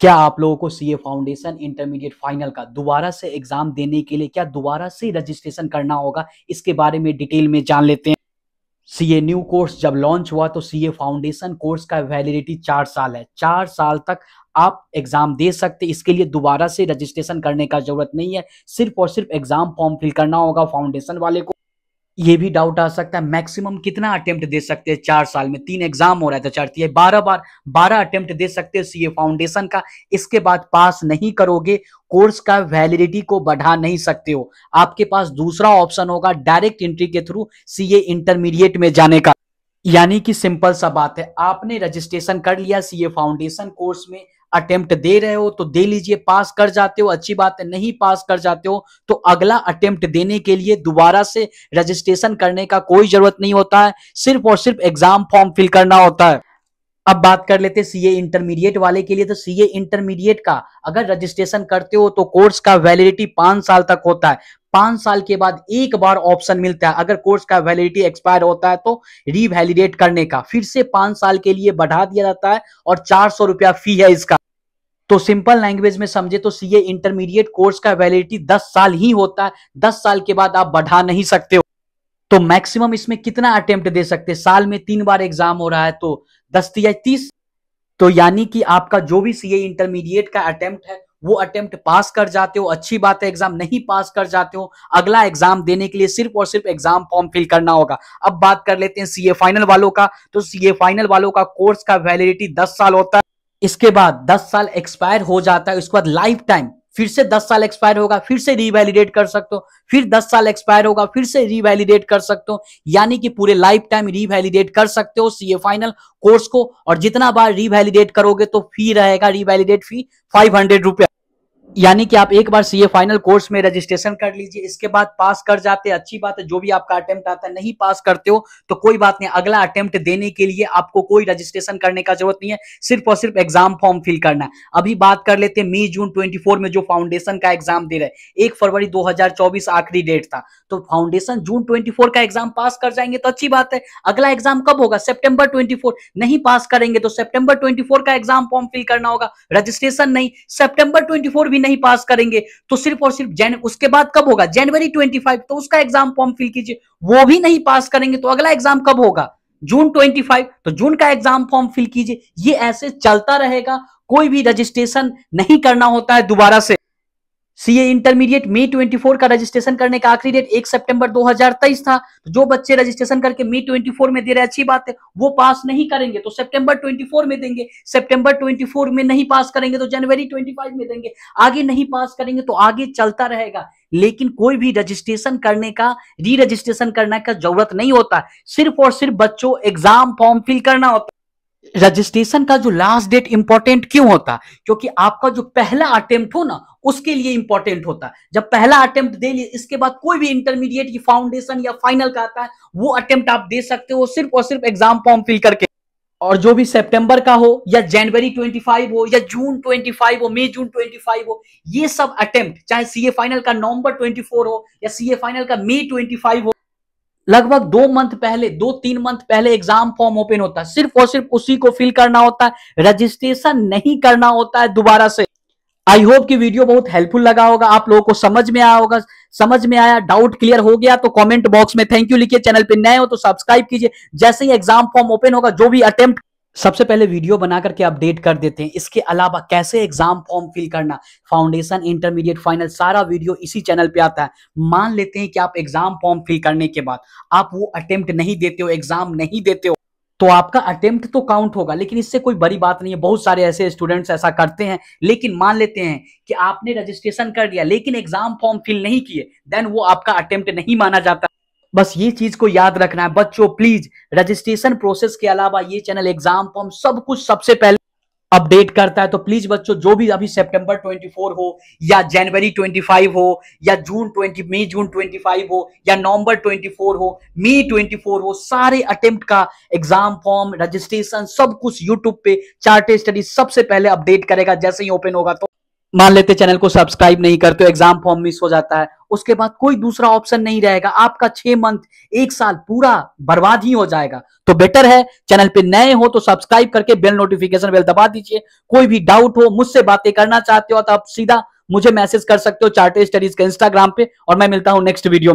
क्या आप लोगों को सीए फाउंडेशन इंटरमीडिएट फाइनल का दोबारा से एग्जाम देने के लिए क्या दोबारा से रजिस्ट्रेशन करना होगा इसके बारे में डिटेल में जान लेते हैं सीए न्यू कोर्स जब लॉन्च हुआ तो सीए फाउंडेशन कोर्स का वैलिडिटी चार साल है चार साल तक आप एग्जाम दे सकते इसके लिए दोबारा से रजिस्ट्रेशन करने का जरूरत नहीं है सिर्फ और सिर्फ एग्जाम फॉर्म फिल करना होगा फाउंडेशन वाले को ये भी डाउट आ सकता है मैक्सिमम कितना अटेम्प्ट दे सकते हैं चार साल में तीन एग्जाम हो रहा था तो चार तीन बारह बार बारह अटेम्प्ट दे सकते हैं सीए फाउंडेशन का इसके बाद पास नहीं करोगे कोर्स का वैलिडिटी को बढ़ा नहीं सकते हो आपके पास दूसरा ऑप्शन होगा डायरेक्ट एंट्री के थ्रू सीए इंटरमीडिएट में जाने का यानी कि सिंपल सा बात है आपने रजिस्ट्रेशन कर लिया सीए फाउंडेशन कोर्स में अटेम्प्ट दे रहे हो तो दे लीजिए पास कर जाते हो अच्छी बात है नहीं पास कर जाते हो तो अगला अटेम्प्ट देने के लिए दोबारा से रजिस्ट्रेशन करने का कोई जरूरत नहीं होता है सिर्फ और सिर्फ एग्जाम फॉर्म फिल करना होता है अब बात कर लेते हैं सीए इंटरमीडिएट वाले के लिए तो सीए इंटरमीडिएट का अगर रजिस्ट्रेशन करते हो तो कोर्स का वैलिडिटी पांच साल तक होता है पांच साल के बाद एक बार ऑप्शन मिलता है अगर कोर्स का वैलिडिटी एक्सपायर होता है तो रिवैलिडेट करने का फिर से पांच साल के लिए बढ़ा दिया जाता है और चार सौ रुपया फी है इसका तो सिंपल लैंग्वेज में समझे तो सीए इंटरमीडिएट कोर्स का वैलिडिटी 10 साल ही होता है 10 साल के बाद आप बढ़ा नहीं सकते हो तो मैक्सिमम इसमें कितना अटेम्प्ट दे सकते साल में तीन बार एग्जाम हो रहा है तो दस या तीस तो यानी कि आपका जो भी सीए इंटरमीडिएट का अटेम्प्ट है वो अटेम्प्ट पास कर जाते हो अच्छी बात है एग्जाम नहीं पास कर जाते हो अगला एग्जाम देने के लिए सिर्फ और सिर्फ एग्जाम फॉर्म फिल करना होगा अब बात कर लेते हैं सीए फाइनल वालों का तो सीए फाइनल वालों का कोर्स का वैलिडिटी दस साल होता है इसके बाद दस साल एक्सपायर हो जाता है उसके बाद लाइफ टाइम फिर से 10 साल एक्सपायर होगा फिर से रिवैलिडेट कर सकते हो फिर दस साल एक्सपायर होगा फिर से रिवैलिडेट कर सकते हो यानी कि पूरे लाइफ टाइम रिवैलिडेट कर सकते हो सीए फाइनल कोर्स को और जितना बार रिवैलिडेट करोगे तो फी रहेगा रिवैलिडेट फी फाइव हंड्रेड रुपया यानी कि आप एक बार सीए फाइनल कोर्स में रजिस्ट्रेशन कर लीजिए इसके बाद पास कर जाते हैं अच्छी बात है जो भी आपका अटेम्प्ट आता है नहीं पास करते हो तो कोई बात नहीं अगला अटेम्प्ट देने के लिए आपको कोई रजिस्ट्रेशन करने का जरूरत नहीं है सिर्फ और सिर्फ एग्जाम फॉर्म फिल करना है अभी बात कर लेते हैं मई जून ट्वेंटी में जो फाउंडेशन का एग्जाम दे रहे एक फरवरी दो आखिरी डेट था तो फाउंडेशन जून ट्वेंटी का एग्जाम पास कर जाएंगे तो अच्छी बात है अगला एग्जाम कब होगा सेप्टेम्बर ट्वेंटी नहीं पास करेंगे तो सेप्टेम्बर ट्वेंटी का एग्जाम फॉर्म फिल करना होगा रजिस्ट्रेशन नहीं सेप्टेम्बर ट्वेंटी भी नहीं पास करेंगे तो सिर्फ और सिर्फ जैन उसके बाद कब होगा जनवरी 25 तो उसका एग्जाम फॉर्म फिल कीजिए वो भी नहीं पास करेंगे तो अगला एग्जाम कब होगा जून 25 तो जून का एग्जाम फॉर्म फिल कीजिए ये ऐसे चलता रहेगा कोई भी रजिस्ट्रेशन नहीं करना होता है दोबारा से सीए इंटरमीडिएट मई 24 का रजिस्ट्रेशन करने का आखिरी डेट 1 सितंबर 2023 था तो जो बच्चे रजिस्ट्रेशन करके मई 24 में दे रहे अच्छी बात है वो पास नहीं करेंगे तो सितंबर 24 में देंगे सितंबर 24 में नहीं पास करेंगे तो जनवरी 25 में देंगे आगे नहीं पास करेंगे तो आगे चलता रहेगा लेकिन कोई भी रजिस्ट्रेशन करने का री रजिस्ट्रेशन करने का जरूरत नहीं होता सिर्फ और सिर्फ बच्चों एग्जाम फॉर्म फिल करना होता रजिस्ट्रेशन का जो लास्ट डेट इंपॉर्टेंट क्यों होता क्योंकि आपका जो पहला अटेम्प्ट हो ना उसके लिए इंपॉर्टेंट होता है जब पहला अटेम्प्ट दे लिए इसके बाद कोई भी इंटरमीडिएट या फाउंडेशन या फाइनल का आता है वो अटेम्प्ट आप दे सकते हो सिर्फ और सिर्फ एग्जाम फॉर्म फिल करके और जो भी सितंबर का हो या जनवरी 25 हो या जून 25 हो मई जून 25 हो ये सब अटेम्प्ट चाहे सीए फाइनल का नवंबर 24 हो या सीए फाइनल का मई 25 हो लगभग दो मंथ पहले दो तीन मंथ पहले एग्जाम फॉर्म ओपन होता है सिर्फ और सिर्फ उसी को फिल करना होता है रजिस्ट्रेशन नहीं करना होता है दोबारा से आई होप कि वीडियो बहुत हेल्पफुल लगा होगा आप लोगों को समझ में आया होगा समझ में आया डाउट क्लियर हो गया तो कमेंट बॉक्स में थैंक यू लिखिए चैनल पे नए हो तो सब्सक्राइब कीजिए जैसे ही एग्जाम फॉर्म ओपन होगा जो भी अटेम्प्ट सबसे पहले वीडियो बना करके अपडेट कर देते हैं इसके अलावा कैसे एग्जाम फॉर्म फिल करना फाउंडेशन इंटरमीडिएट फाइनल सारा वीडियो इसी चैनल पे आता है मान लेते हैं कि आप एग्जाम फॉर्म फिल करने के बाद आप वो अटेम्प्ट नहीं देते हो एग्जाम नहीं देते हो तो आपका अटेम्प्ट तो काउंट होगा लेकिन इससे कोई बड़ी बात नहीं है बहुत सारे ऐसे स्टूडेंट्स ऐसा करते हैं लेकिन मान लेते हैं कि आपने रजिस्ट्रेशन कर लिया लेकिन एग्जाम फॉर्म फिल नहीं किए देन वो आपका अटेम्प्ट नहीं माना जाता बस ये चीज को याद रखना है बच्चों प्लीज रजिस्ट्रेशन प्रोसेस के अलावा ये चैनल एग्जाम फॉर्म सब कुछ सबसे पहले अपडेट करता है तो प्लीज बच्चों जो भी अभी सितंबर 24 हो या जनवरी 25 हो या जून 20 मई जून 25 हो या नवंबर 24 हो मई 24 हो सारे अटेम्प्ट का एग्जाम फॉर्म रजिस्ट्रेशन सब कुछ यूट्यूब पे चार्टेड स्टडी सबसे पहले अपडेट करेगा जैसे ही ओपन होगा तो मान लेते चैनल को सब्सक्राइब नहीं करते हो एग्जाम फॉर्म मिस हो जाता है उसके बाद कोई दूसरा ऑप्शन नहीं रहेगा आपका छह मंथ एक साल पूरा बर्बाद ही हो जाएगा तो बेटर है चैनल पे नए हो तो सब्सक्राइब करके बेल नोटिफिकेशन बेल दबा दीजिए कोई भी डाउट हो मुझसे बातें करना चाहते हो तो आप सीधा मुझे मैसेज कर सकते हो चार्टेड स्टडीज के इंस्टाग्राम पे और मैं मिलता हूं नेक्स्ट वीडियो में